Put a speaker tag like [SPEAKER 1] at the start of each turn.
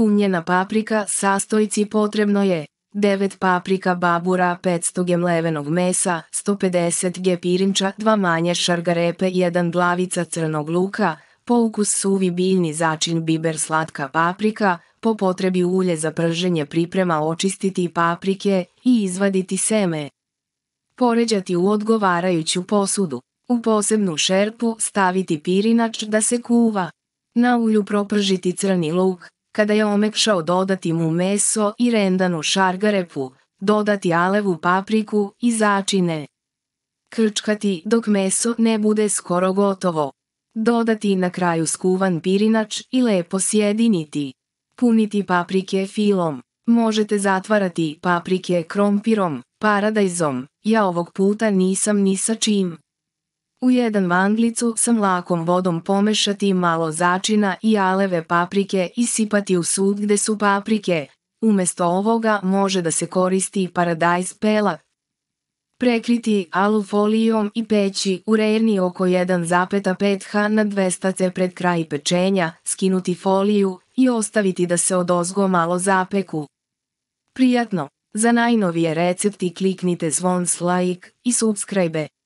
[SPEAKER 1] Kumljena paprika, sastojci potrebno je 9 paprika babura, 500 g mlevenog mesa, 150 g pirinča, 2 manje šargarepe, 1 glavica crnog luka, po ukus suvi biljni začin biber slatka paprika, po potrebi ulje za prženje priprema očistiti paprike i izvaditi seme. Poređati u odgovarajuću posudu. U posebnu šerpu staviti pirinač da se kuva. Na ulju propržiti crni luk, kada je omekšao dodati mu meso i rendanu šargarepu, dodati alevu papriku i začine. Krčkati dok meso ne bude skoro gotovo. Dodati na kraju skuvan pirinač i lepo sjediniti. Puniti paprike filom. Možete zatvarati paprike krompirom, paradajzom, ja ovog puta nisam ni sa čim. U jedan vanglicu sa mlakom vodom pomešati malo začina i aleve paprike i sipati u sud gde su paprike. Umesto ovoga može da se koristi paradajz pela. Prekriti alufolijom i peći u rejerni oko 1,5H na 200 C pred kraj pečenja, skinuti foliju i ostaviti da se odozgo malo zapeku. Prijatno! Za najnovije recepti kliknite zvon s like i subscribe.